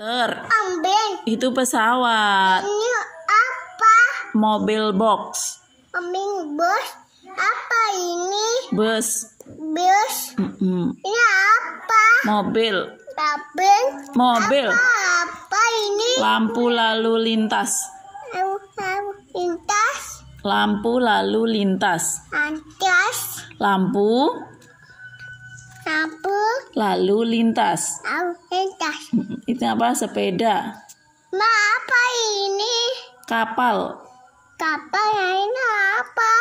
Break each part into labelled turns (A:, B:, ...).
A: helikopter. Ambil.
B: Itu pesawat. Ini apa? Mobil box.
A: Mobil bus. Apa ini? Bus. Bus. Mm -mm. Ini apa? Mobil. Mobil. Mobil. Apa, apa ini? Lampu
B: lalu lintas.
A: Lampu lalu
B: lintas. Lampu lalu lintas. Lantas. Lampu. Lalu lintas. Lalu lintas. Itu apa? Sepeda.
A: Ma, nah, apa ini?
B: Kapal.
A: Kapal yang ini apa?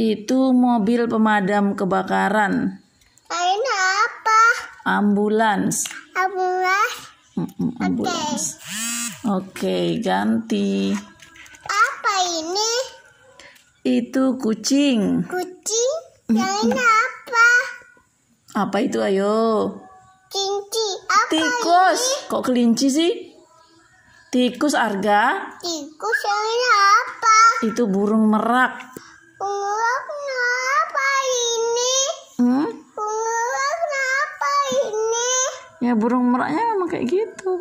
B: Itu mobil pemadam kebakaran.
A: yang Ini apa?
B: Ambulans.
A: Ambulans.
B: ambulans. Oke, okay. okay, ganti.
A: Apa ini?
B: Itu kucing. Kucing? Yang ini apa? Apa itu ayo?
A: Kelinci. Apa Tikus.
B: Ini? Kok kelinci sih? Tikus Arga.
A: Tikus yang ini apa?
B: Itu burung merak.
A: Burung apa ini? Hmm? Burung apa ini? Ya burung
B: meraknya memang kayak gitu.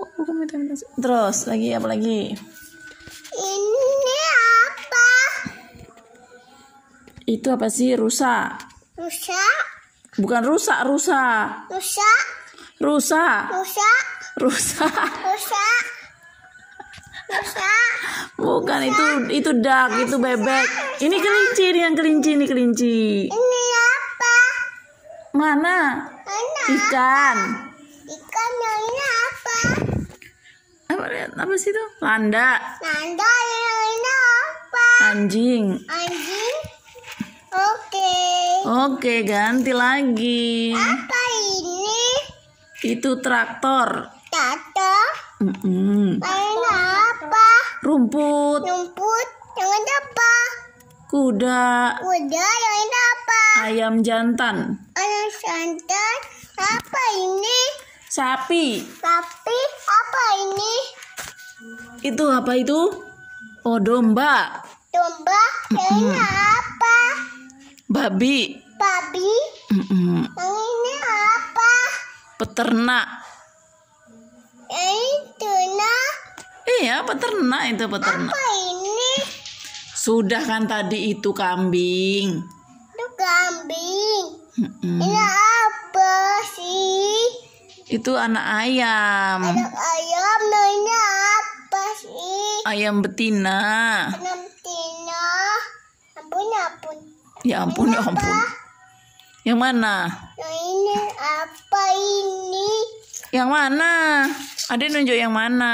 B: Terus lagi apa lagi?
A: Ini apa?
B: Itu apa sih rusa?
A: Rusa
B: Bukan rusak, rusak. Rusak. Rusak. Rusak.
A: Rusak. Rusak.
B: Bukan rusa. itu itu dak, itu bebek. Rusa. Ini kelinci, ini yang kelinci, ini kelinci. Ini apa? Mana? Mana? Ikan.
A: Ikan yang ini apa?
B: Apa lihat apa sih itu? Landa.
A: Landa ini apa? Anjing. Anjing. Oke. Okay.
B: Oke, ganti
A: lagi. Apa ini? Itu traktor. Traktor? Mm -mm. apa? Rumput. Rumput. Yang ini
B: apa? Kuda. Kuda yang ini apa? Ayam jantan.
A: Ayam jantan. Apa ini? Sapi. Sapi apa ini? Itu apa itu?
B: Oh, domba. Domba. Yang mm apa? Babi. Babi. mm
A: Ini apa?
B: Peternak.
A: Itu nah. Iya, peternak itu peternak. Apa ini?
B: Sudah kan tadi itu kambing.
A: Itu kambing.
B: Mm-mm. Ini apa sih? Itu anak ayam. Anak ayam, nah ini
A: apa sih? Ayam betina. Anak
B: Ya ampun, ya ampun. Yang mana?
A: Ini apa ini? Yang mana? Ada
B: nunjuk yang mana?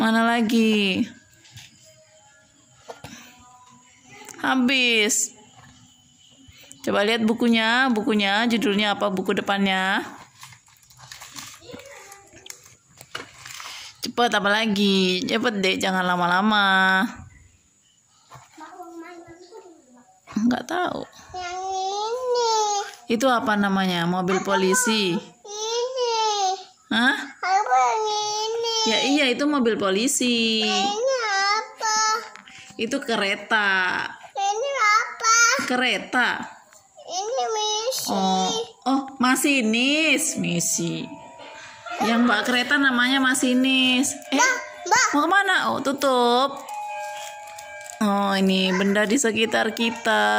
B: Mana lagi? Habis. Coba lihat bukunya, bukunya judulnya apa buku depannya? Cepet apa lagi? Cepet deh, jangan lama-lama. Enggak tahu.
A: Yang ini. Itu apa namanya? Mobil polisi. Ini. Hah? Apa ini?
B: Ya iya, itu mobil polisi. Ini
A: apa? Itu kereta. Ini apa? Kereta. Ini misi. Oh,
B: oh masinis, misi yang mbak kereta namanya masinis eh mbak, mau kemana oh tutup oh ini
A: benda di sekitar kita